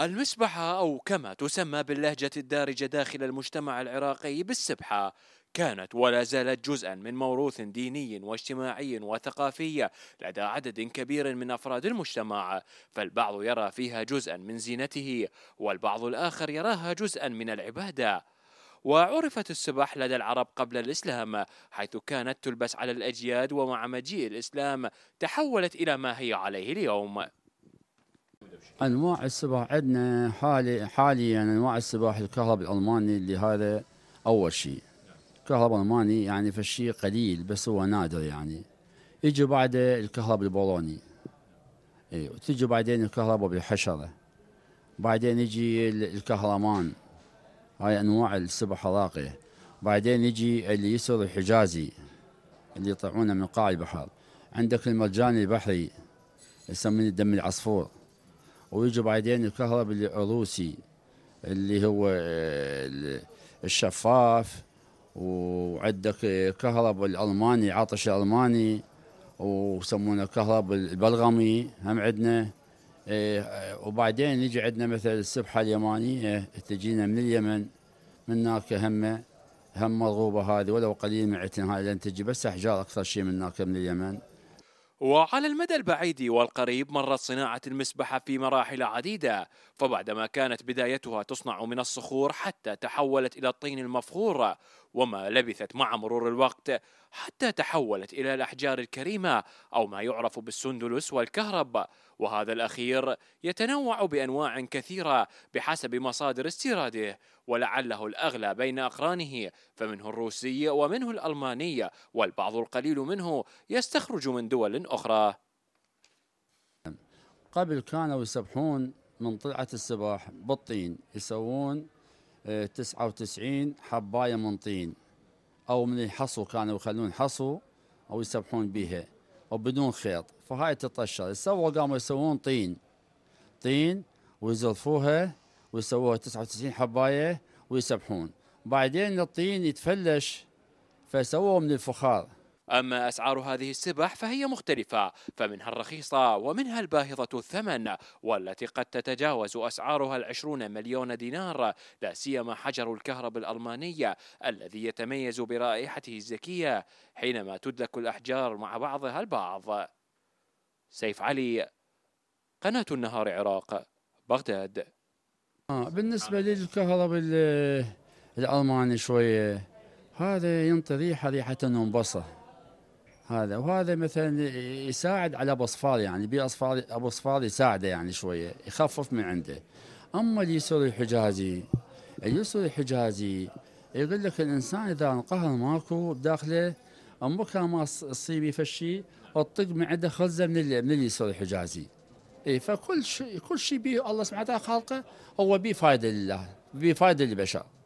المسبحة أو كما تسمى باللهجة الدارجة داخل المجتمع العراقي بالسبحة كانت ولا زالت جزءا من موروث ديني واجتماعي وثقافي لدى عدد كبير من افراد المجتمع فالبعض يرى فيها جزءا من زينته والبعض الاخر يراها جزءا من العباده وعرفت السبح لدى العرب قبل الإسلام حيث كانت تلبس على الأجياد ومع مجيء الإسلام تحولت إلى ما هي عليه اليوم انواع السباح عندنا حالي حاليا انواع السباح الكهرب الالماني اللي هذا اول شيء كهرب الماني يعني فالشيء قليل بس هو نادر يعني يجي بعده الكهرب البولوني اي وتجي بعدين الكهرباء بالحشره بعدين يجي الكهرمان هاي انواع السبح الراقيه بعدين يجي اليسر الحجازي اللي يطلعونه من قاع البحر عندك المرجان البحري يسمونه دم العصفور ويجي بعدين الكهرب الروسي اللي هو آه، الشفاف وعندك آه، كهرب الالماني عطش الالماني ويسمونه كهرب البلغمي هم عندنا آه، وبعدين يجي عندنا مثل السبحه اليمانيه تجينا من اليمن من هناك همه هم مرغوبه هذه ولو قليل من عندنا هاي لان تجي بس احجار اكثر شيء من هناك من اليمن وعلى المدى البعيد والقريب مرت صناعة المسبحة في مراحل عديدة فبعدما كانت بدايتها تصنع من الصخور حتى تحولت إلى الطين المفخور وما لبثت مع مرور الوقت حتى تحولت إلى الأحجار الكريمة أو ما يعرف بالسندلس والكهرب وهذا الأخير يتنوع بأنواع كثيرة بحسب مصادر استيراده ولعله الأغلى بين أقرانه فمنه الروسي ومنه الألماني والبعض القليل منه يستخرج من دول أخرى قبل كانوا يسبحون من طلعة السباح بالطين يسوون تسعة وتسعين حبايه من طين او من الحصو كانوا يخلون حصو او يسبحون بها او بدون خيط فهاي تطشر سووا قاموا يسوون طين طين ويزلفوها ويسووها تسعة وتسعين حبايه ويسبحون بعدين الطين يتفلش فسووا من الفخار أما أسعار هذه السبح فهي مختلفة فمنها الرخيصة ومنها الباهظة الثمن والتي قد تتجاوز أسعارها العشرون مليون دينار لا سيما حجر الكهرب الألماني الذي يتميز برائحته الزكية حينما تدلك الأحجار مع بعضها البعض سيف علي قناة النهار عراق بغداد آه، بالنسبة للكهرب الألماني شوية هذا ينطي ريحة ريحة أنبصة هذا وهذا مثلا يساعد على ابو يعني بي اصفار ابو صفار يساعده يعني شويه يخفف من عنده اما اليسر الحجازي اليسر الحجازي يقول لك الانسان اذا انقهر ماكو بداخله بكره ما تصيبي فشي الطق من عنده خلزه من من اليسر الحجازي اي فكل شيء كل شيء به الله سبحانه وتعالى خالقه هو به فايده لله به فايده للبشر